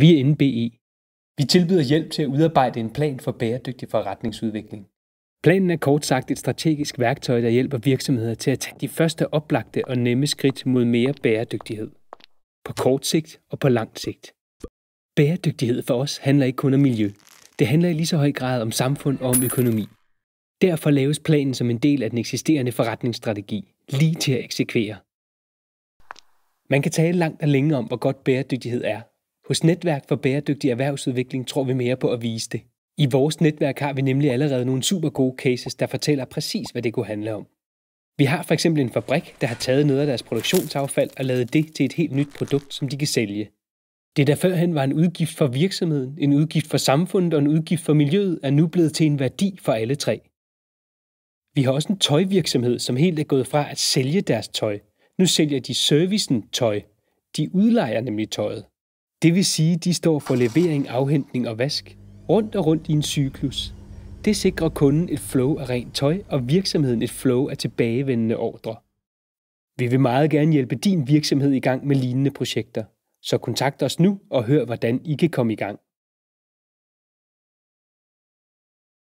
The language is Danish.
Vi er NBE. E. Vi tilbyder hjælp til at udarbejde en plan for bæredygtig forretningsudvikling. Planen er kort sagt et strategisk værktøj, der hjælper virksomheder til at tage de første oplagte og nemme skridt mod mere bæredygtighed. På kort sigt og på lang sigt. Bæredygtighed for os handler ikke kun om miljø. Det handler i lige så høj grad om samfund og om økonomi. Derfor laves planen som en del af den eksisterende forretningsstrategi, lige til at eksekvere. Man kan tale langt og længe om, hvor godt bæredygtighed er, hos Netværk for Bæredygtig Erhvervsudvikling tror vi mere på at vise det. I vores netværk har vi nemlig allerede nogle super gode cases, der fortæller præcis, hvad det kunne handle om. Vi har for eksempel en fabrik, der har taget noget af deres produktionsaffald og lavet det til et helt nyt produkt, som de kan sælge. Det, der førhen var en udgift for virksomheden, en udgift for samfundet og en udgift for miljøet, er nu blevet til en værdi for alle tre. Vi har også en tøjvirksomhed, som helt er gået fra at sælge deres tøj. Nu sælger de servicen tøj. De udlejer nemlig tøjet. Det vil sige, de står for levering, afhentning og vask, rundt og rundt i en cyklus. Det sikrer kunden et flow af rent tøj og virksomheden et flow af tilbagevendende ordre. Vi vil meget gerne hjælpe din virksomhed i gang med lignende projekter, så kontakt os nu og hør, hvordan I kan komme i gang.